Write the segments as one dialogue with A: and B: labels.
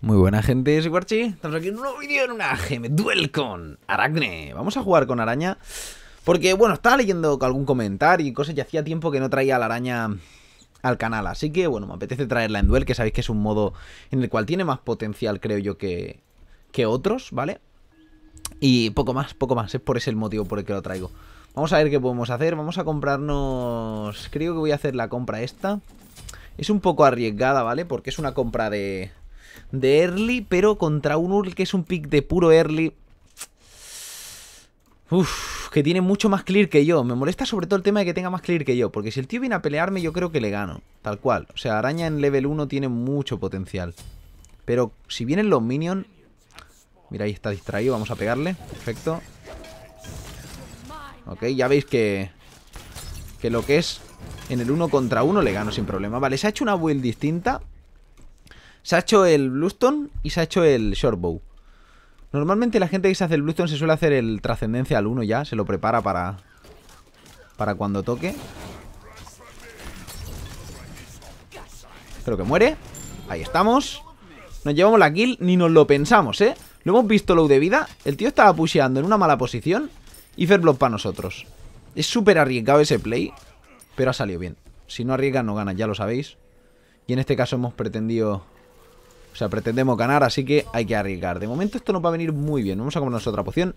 A: Muy buena gente, soy Guarchi. Estamos aquí en un nuevo vídeo en una GM Duel con Aracne. Vamos a jugar con araña. Porque, bueno, estaba leyendo algún comentario y cosas y hacía tiempo que no traía la araña al canal. Así que, bueno, me apetece traerla en Duel, que sabéis que es un modo en el cual tiene más potencial, creo yo, que, que otros, ¿vale? Y poco más, poco más. Es por ese el motivo por el que lo traigo. Vamos a ver qué podemos hacer. Vamos a comprarnos... Creo que voy a hacer la compra esta. Es un poco arriesgada, ¿vale? Porque es una compra de de early, pero contra un Url que es un pick de puro early. Uf, que tiene mucho más clear que yo. Me molesta sobre todo el tema de que tenga más clear que yo. Porque si el tío viene a pelearme, yo creo que le gano. Tal cual. O sea, araña en level 1 tiene mucho potencial. Pero si vienen los minions... Mira, ahí está distraído. Vamos a pegarle. Perfecto. Ok, ya veis que... Que lo que es en el 1 contra 1 le gano sin problema. Vale, se ha hecho una build distinta. Se ha hecho el Bluestone y se ha hecho el Shortbow. Normalmente la gente que se hace el Bluestone se suele hacer el Trascendencia al 1 ya. Se lo prepara para, para cuando toque. Pero que muere. Ahí estamos. Nos llevamos la kill, ni nos lo pensamos, ¿eh? Lo hemos visto low de vida. El tío estaba pusheando en una mala posición. Y Fairblock para nosotros. Es súper arriesgado ese play. Pero ha salido bien. Si no arriesgan, no ganas, ya lo sabéis. Y en este caso hemos pretendido o sea, pretendemos ganar, así que hay que arriesgar. De momento esto no va a venir muy bien. Vamos a comernos otra poción.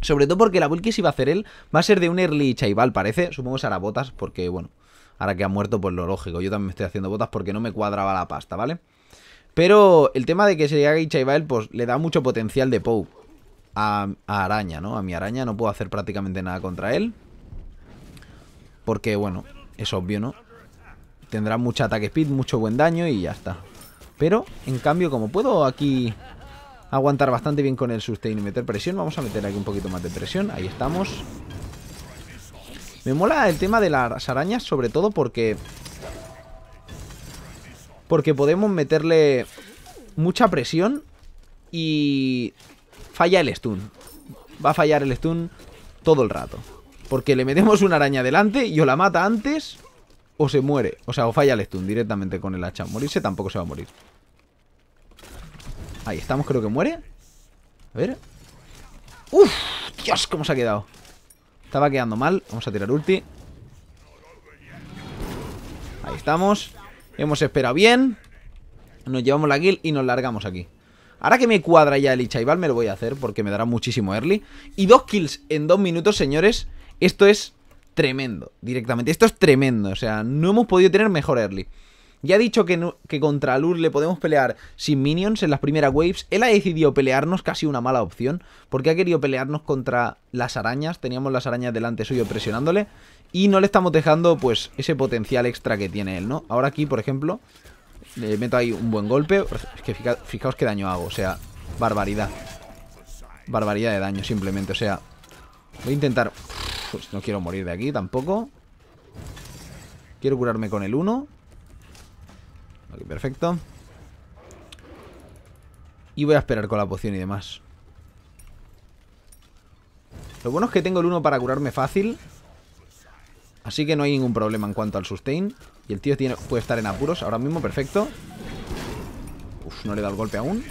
A: Sobre todo porque la build iba a hacer él va a ser de un early Chaival, parece. Supongo que será botas, porque, bueno, ahora que ha muerto, pues lo lógico. Yo también me estoy haciendo botas porque no me cuadraba la pasta, ¿vale? Pero el tema de que se haga Chaival, pues le da mucho potencial de poke a, a Araña, ¿no? A mi Araña no puedo hacer prácticamente nada contra él. Porque, bueno, es obvio, ¿no? Tendrá mucho ataque speed, mucho buen daño y ya está. Pero, en cambio, como puedo aquí aguantar bastante bien con el sustain y meter presión, vamos a meter aquí un poquito más de presión. Ahí estamos. Me mola el tema de las arañas, sobre todo porque... Porque podemos meterle mucha presión y falla el stun. Va a fallar el stun todo el rato. Porque le metemos una araña delante y o la mata antes o se muere. O sea, o falla el stun directamente con el hacha. Morirse tampoco se va a morir. Ahí estamos, creo que muere. A ver. ¡Uf! ¡Dios! ¿Cómo se ha quedado? Estaba quedando mal. Vamos a tirar ulti. Ahí estamos. Hemos esperado bien. Nos llevamos la kill y nos largamos aquí. Ahora que me cuadra ya el Ichaival me lo voy a hacer porque me dará muchísimo early. Y dos kills en dos minutos, señores. Esto es tremendo, directamente. Esto es tremendo. O sea, no hemos podido tener mejor early. Ya ha dicho que, contra Lur le podemos pelear sin minions en las primeras waves. Él ha decidido pelearnos casi una mala opción. Porque ha querido pelearnos contra las arañas. Teníamos las arañas delante suyo presionándole. Y no le estamos dejando pues ese potencial extra que tiene él, ¿no? Ahora aquí, por ejemplo, le meto ahí un buen golpe. Es que fijaos qué daño hago. O sea, barbaridad. Barbaridad de daño simplemente. O sea, voy a intentar... Pues no quiero morir de aquí tampoco. Quiero curarme con el 1 perfecto. Y voy a esperar con la poción y demás. Lo bueno es que tengo el 1 para curarme fácil. Así que no hay ningún problema en cuanto al sustain. Y el tío puede estar en apuros ahora mismo, perfecto. Uf, no le da el golpe aún.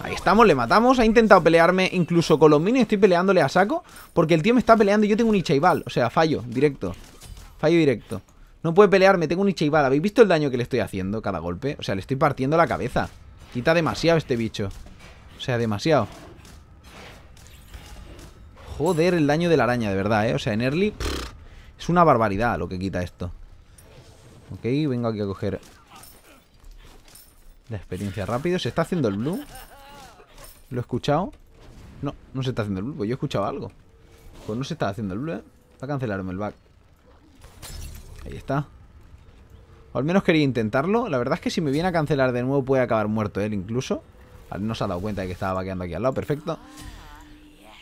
A: Ahí estamos, le matamos. Ha intentado pelearme incluso con los minions. Estoy peleándole a saco. Porque el tío me está peleando y yo tengo un Ichaibal. O sea, fallo, directo. Fallo directo. No puede pelearme, tengo un Icheibara. ¿Habéis visto el daño que le estoy haciendo cada golpe? O sea, le estoy partiendo la cabeza. Quita demasiado este bicho. O sea, demasiado. Joder, el daño de la araña, de verdad, ¿eh? O sea, en early... es una barbaridad lo que quita esto. Ok, vengo aquí a coger... La experiencia rápido. ¿Se está haciendo el blue? ¿Lo he escuchado? No, no se está haciendo el blue. Pues yo he escuchado algo. Pues no se está haciendo el blue, ¿eh? Va a cancelarme el back. Ahí está. O al menos quería intentarlo. La verdad es que si me viene a cancelar de nuevo puede acabar muerto él incluso. No se ha dado cuenta de que estaba vaqueando aquí al lado. Perfecto.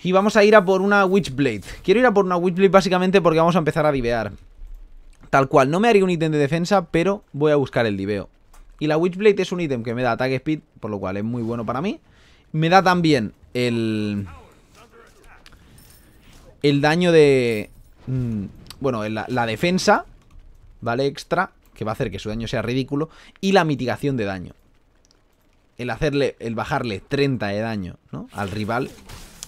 A: Y vamos a ir a por una Witchblade. Quiero ir a por una Witchblade básicamente porque vamos a empezar a divear. Tal cual, no me haría un ítem de defensa, pero voy a buscar el diveo. Y la Witchblade es un ítem que me da ataque speed, por lo cual es muy bueno para mí. Me da también el... El daño de... Mm, bueno, la defensa ¿vale? Extra, que va a hacer que su daño sea ridículo, y la mitigación de daño. El hacerle, el bajarle 30 de daño, ¿no? Al rival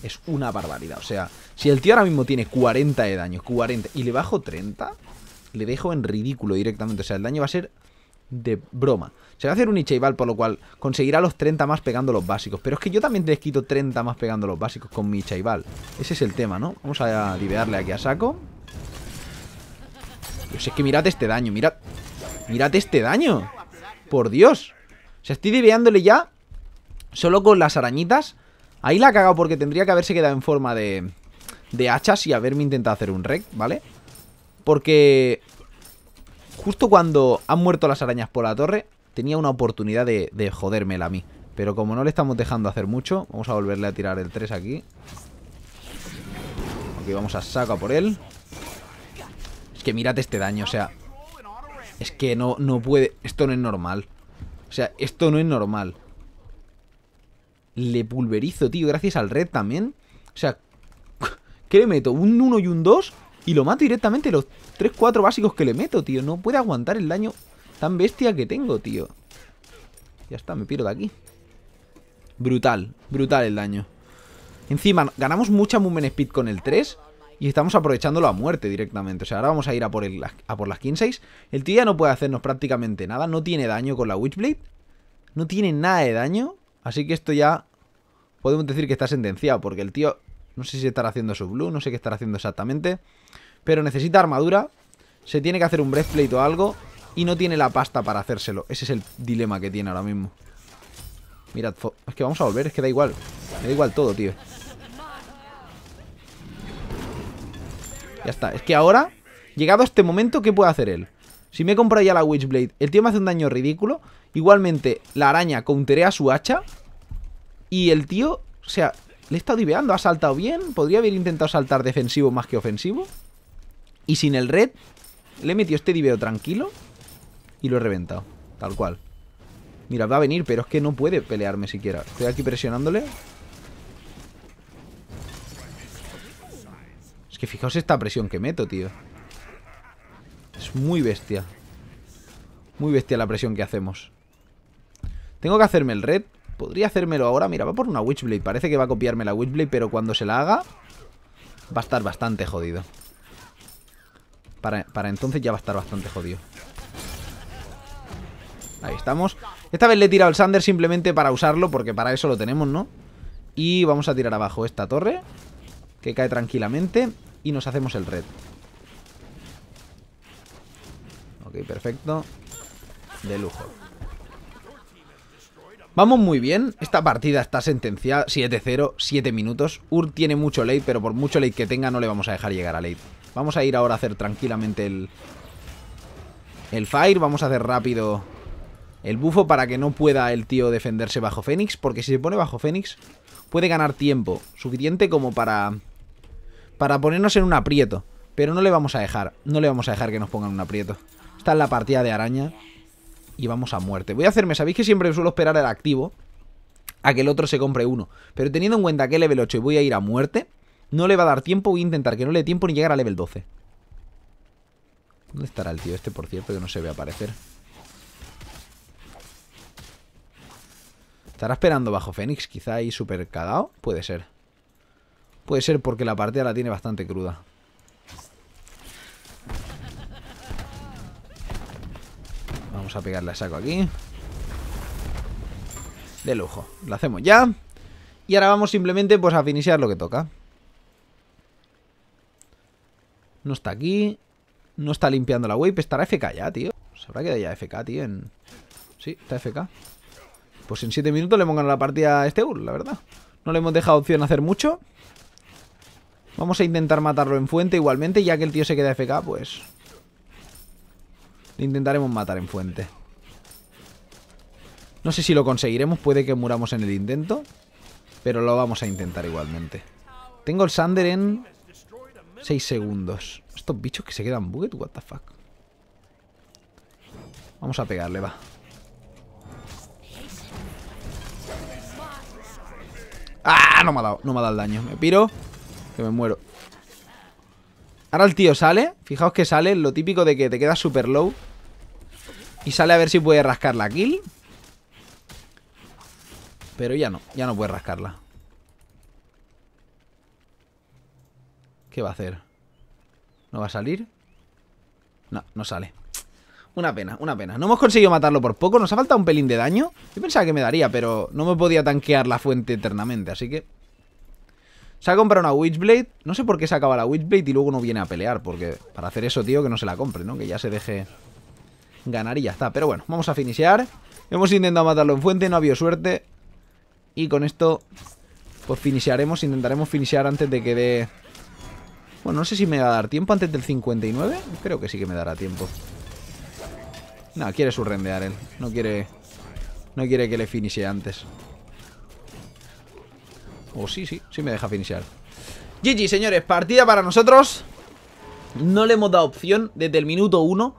A: es una barbaridad. O sea, si el tío ahora mismo tiene 40 de daño, 40, y le bajo 30, le dejo en ridículo directamente. O sea, el daño va a ser de broma. Se va a hacer un Ichaibal, por lo cual conseguirá los 30 más pegando los básicos. Pero es que yo también te quito 30 más pegando los básicos con mi Ichaibal Ese es el tema, ¿no? Vamos a liberarle aquí a saco. Dios, pues es que mirad este daño, mirad. Mirad este daño. Por Dios. O sea, estoy diviándole ya. Solo con las arañitas. Ahí la ha cagado porque tendría que haberse quedado en forma de, de hachas y haberme intentado hacer un rec, ¿vale? Porque justo cuando han muerto las arañas por la torre, tenía una oportunidad de, de jodérmela a mí. Pero como no le estamos dejando hacer mucho, vamos a volverle a tirar el 3 aquí. Aquí vamos a saco por él que mirad este daño, o sea... Es que no, no puede... Esto no es normal. O sea, esto no es normal. Le pulverizo, tío, gracias al red también. O sea, ¿qué le meto? ¿Un 1 y un 2? Y lo mato directamente los 3-4 básicos que le meto, tío. No puede aguantar el daño tan bestia que tengo, tío. Ya está, me pierdo de aquí. Brutal, brutal el daño. Encima, ganamos mucha movement speed con el 3 y estamos aprovechándolo a muerte directamente. O sea, ahora vamos a ir a por, a por las 15. El tío ya no puede hacernos prácticamente nada. No tiene daño con la Witchblade. No tiene nada de daño. Así que esto ya podemos decir que está sentenciado. Porque el tío, no sé si estará haciendo su blue, no sé qué estará haciendo exactamente. Pero necesita armadura. Se tiene que hacer un breastplate o algo. Y no tiene la pasta para hacérselo. Ese es el dilema que tiene ahora mismo. Mirad, es que vamos a volver, es que da igual. Me da igual todo, tío. Ya está. Es que ahora, llegado a este momento, ¿qué puede hacer él? Si me he comprado ya la Witchblade, el tío me hace un daño ridículo. Igualmente, la araña counterea su hacha. Y el tío, o sea, le he estado diveando. Ha saltado bien. Podría haber intentado saltar defensivo más que ofensivo. Y sin el red, le he metido este diveo tranquilo. Y lo he reventado. Tal cual. Mira, va a venir, pero es que no puede pelearme siquiera. Estoy aquí presionándole. Es que fijaos esta presión que meto, tío. Es muy bestia. Muy bestia la presión que hacemos. Tengo que hacerme el red. Podría hacérmelo ahora. Mira, va por una Witchblade. Parece que va a copiarme la Witchblade, pero cuando se la haga... Va a estar bastante jodido. Para, entonces ya va a estar bastante jodido. Ahí estamos. Esta vez le he tirado el Sander simplemente para usarlo, porque para eso lo tenemos, ¿no? Y vamos a tirar abajo esta torre, que cae tranquilamente y nos hacemos el red. Ok, perfecto. De lujo. Vamos muy bien. Esta partida está sentenciada 7-0, 7 minutos. Ur tiene mucho late, pero por mucho late que tenga no le vamos a dejar llegar a late. Vamos a ir ahora a hacer tranquilamente el... El fire. Vamos a hacer rápido el bufo para que no pueda el tío defenderse bajo Fénix. Porque si se pone bajo Fénix puede ganar tiempo. Suficiente como para para ponernos en un aprieto. Pero no le vamos a dejar. No le vamos a dejar que nos pongan un aprieto. Está en la partida de araña. Y vamos a muerte. Voy a hacerme... Sabéis que siempre suelo esperar el activo. A que el otro se compre uno. Pero teniendo en cuenta que level 8 y voy a ir a muerte. No le va a dar tiempo. Voy a intentar que no le dé tiempo ni llegar a level 12. ¿Dónde estará el tío este, por cierto? Que no se ve aparecer. ¿Estará esperando bajo Fénix? Quizá ahí super cagao. Puede ser. Puede ser porque la partida la tiene bastante cruda. Vamos a pegarle a saco aquí. De lujo. Lo hacemos ya. Y ahora vamos simplemente pues a iniciar lo que toca. No está aquí. No está limpiando la wave. Estará FK ya, tío. Se habrá quedado ya FK, tío. Sí, está FK. Pues en 7 minutos le hemos ganado la partida a este UL, la verdad. No le hemos dejado opción a hacer mucho. Vamos a intentar matarlo en fuente igualmente, ya que el tío se queda FK, pues... intentaremos matar en fuente. No sé si lo conseguiremos, puede que muramos en el intento, pero lo vamos a intentar igualmente. Tengo el Sander en 6 segundos. Estos bichos que se quedan bugged, what the fuck. Vamos a pegarle, va. ¡Ah! No me ha dado, no me ha dado el daño. Me piro. Que me muero Ahora el tío sale Fijaos que sale Lo típico de que te queda super low Y sale a ver si puede rascar la kill Pero ya no Ya no puede rascarla ¿Qué va a hacer? ¿No va a salir? No, no sale una pena, una pena. No hemos conseguido matarlo por poco. Nos ha faltado un pelín de daño. Yo pensaba que me daría, pero no me podía tanquear la fuente eternamente. Así que se ha comprado una Witchblade. No sé por qué se acaba la Witchblade y luego no viene a pelear. Porque para hacer eso, tío, que no se la compre, ¿no? Que ya se deje ganar y ya está. Pero bueno, vamos a finiciar. Hemos intentado matarlo en fuente, no ha habido suerte. Y con esto, pues finisharemos. Intentaremos finiciar antes de que dé... Bueno, no sé si me va a dar tiempo antes del 59. Creo que sí que me dará tiempo. No, quiere surrendear él. No quiere... No quiere que le finishe antes. O sí, sí, sí me deja finishar GG, señores, partida para nosotros No le hemos dado opción Desde el minuto 1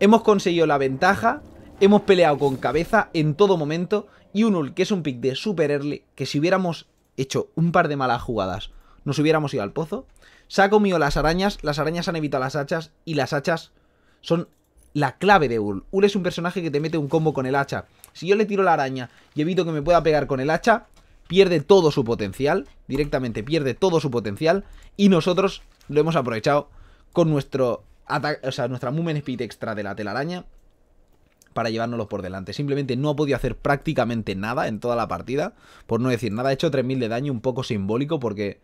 A: Hemos conseguido la ventaja Hemos peleado con cabeza en todo momento Y un UL que es un pick de super early Que si hubiéramos hecho un par de malas jugadas Nos hubiéramos ido al pozo Se ha comido las arañas Las arañas han evitado las hachas Y las hachas son la clave de Ul. Ul es un personaje que te mete un combo con el hacha. Si yo le tiro la araña y evito que me pueda pegar con el hacha, pierde todo su potencial, directamente pierde todo su potencial, y nosotros lo hemos aprovechado con nuestro o sea, nuestra Mumen Speed extra de la telaraña para llevárnoslo por delante. Simplemente no ha podido hacer prácticamente nada en toda la partida, por no decir nada. Ha hecho 3000 de daño, un poco simbólico, porque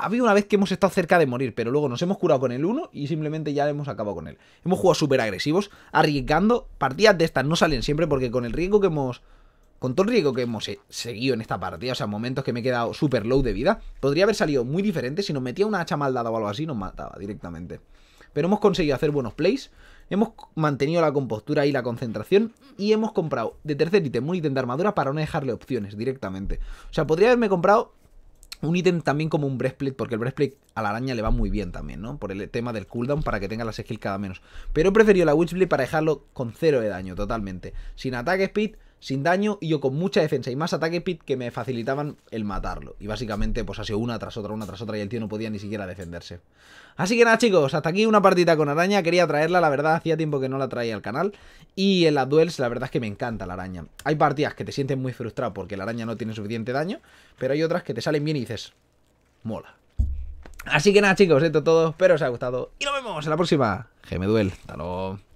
A: ha habido una vez que hemos estado cerca de morir, pero luego nos hemos curado con el 1 y simplemente ya hemos acabado con él. Hemos jugado súper agresivos, arriesgando. Partidas de estas no salen siempre porque con el riesgo que hemos con todo el riesgo que hemos eh, seguido en esta partida, o sea, momentos que me he quedado súper low de vida, podría haber salido muy diferente si nos metía una hacha maldada o algo así, nos mataba directamente. Pero hemos conseguido hacer buenos plays, hemos mantenido la compostura y la concentración y hemos comprado de tercer ítem un ítem de armadura para no dejarle opciones directamente. O sea, podría haberme comprado un ítem también como un breastplate, porque el breastplate a la araña le va muy bien también, ¿no? Por el tema del cooldown, para que tenga las skills cada menos. Pero he preferido la Witchblade para dejarlo con cero de daño totalmente. Sin ataque speed, sin daño y yo con mucha defensa y más ataque pit que me facilitaban el matarlo. Y básicamente pues ha sido una tras otra, una tras otra y el tío no podía ni siquiera defenderse. Así que nada chicos, hasta aquí una partida con araña, quería traerla, la verdad hacía tiempo que no la traía al canal. Y en las duels la verdad es que me encanta la araña. Hay partidas que te sientes muy frustrado porque la araña no tiene suficiente daño, pero hay otras que te salen bien y dices, mola. Así que nada chicos, esto todo, espero os haya gustado y nos vemos en la próxima. Duel, hasta luego.